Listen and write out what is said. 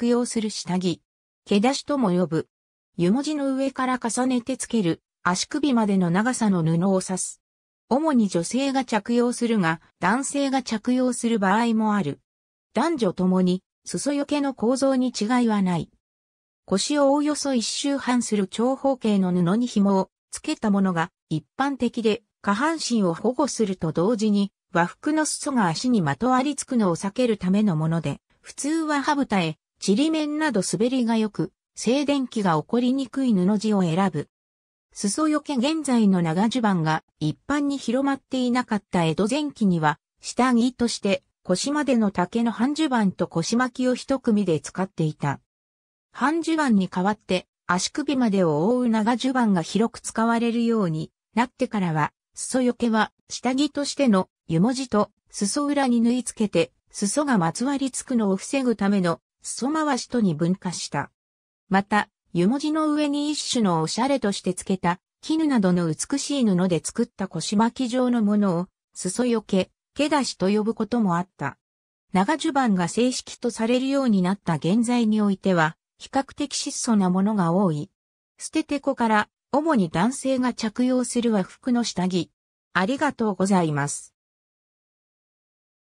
着用する下着。毛出しとも呼ぶ。湯文字の上から重ねてつける、足首までの長さの布を指す。主に女性が着用するが、男性が着用する場合もある。男女ともに、裾よけの構造に違いはない。腰をおおよそ一周半する長方形の布に紐をつけたものが一般的で、下半身を保護すると同時に、和服の裾が足にまとわりつくのを避けるためのもので、普通は歯蓋へちりめんなど滑りが良く、静電気が起こりにくい布地を選ぶ。裾よけ現在の長襦袢が一般に広まっていなかった江戸前期には、下着として腰までの竹の半襦袢と腰巻きを一組で使っていた。半襦袢に代わって足首までを覆う長襦袢が広く使われるようになってからは、裾よけは下着としての湯文字と裾裏に縫い付けて、裾がまつわりつくのを防ぐための裾回しとに分化した。また、湯文字の上に一種のおしゃれとして付けた、絹などの美しい布で作った腰巻き状のものを、裾よけ、毛出しと呼ぶこともあった。長襦袢が正式とされるようになった現在においては、比較的質素なものが多い。捨ててこから、主に男性が着用する和服の下着。ありがとうございます。